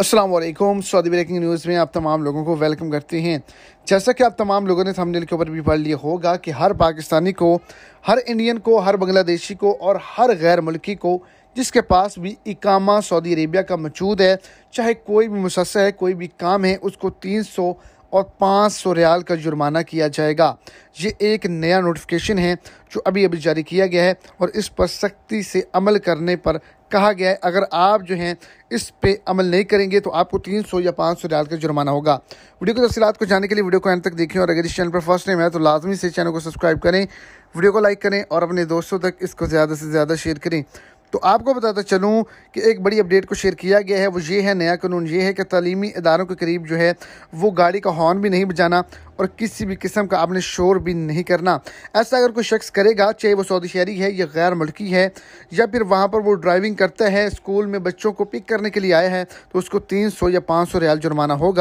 Aslam Saudi breaking news में आप तमाम लोगों को वेलकम करते हैं जैसा कि आप तमाम लोगों ने थंबनेल के ऊपर भी पढ़ लिया होगा कि हर पाकिस्तानी को हर इंडियन को हर बांग्लादेशी को और हर गैर मुल्की को जिसके पास भी इकामा सऊदी अरेबिया का मौजूद है चाहे कोई भी मुसस्सा है कोई भी काम है उसको तीन सौ और पाँच सौ रियाल का जुर्माना किया जाएगा ये एक नया नोटिफिकेशन है जो अभी अभी जारी किया गया है और इस पर सख्ती से अमल करने पर कहा गया है अगर आप जो हैं इस पे अमल नहीं करेंगे तो आपको 300 या 500 रियाल का जुर्माना होगा वीडियो की तफसीत को जानने के लिए वीडियो को अंत तक देखें और अगर इस चैनल पर फर्स्ट टाइम है तो लाजमी से चैनल को सब्सक्राइब करें वीडियो को लाइक करें और अपने दोस्तों तक इसको ज़्यादा से ज़्यादा शेयर करें तो आपको बताता चलूँ कि एक बड़ी अपडेट को शेयर किया गया है वो ये है नया कानून ये है कि तलीमी इदारों के करीब जो है वो गाड़ी का हॉर्न भी नहीं बजाना और किसी भी किस्म का आपने शोर भी नहीं करना ऐसा अगर कोई शख्स करेगा चाहे वो सऊदी शहरी है या गैर मुल्की है या फिर वहाँ पर वो ड्राइविंग करता है स्कूल में बच्चों को पिक करने के लिए आया है तो उसको तीन सौ या पाँच सौ रियाल जुर्माना होगा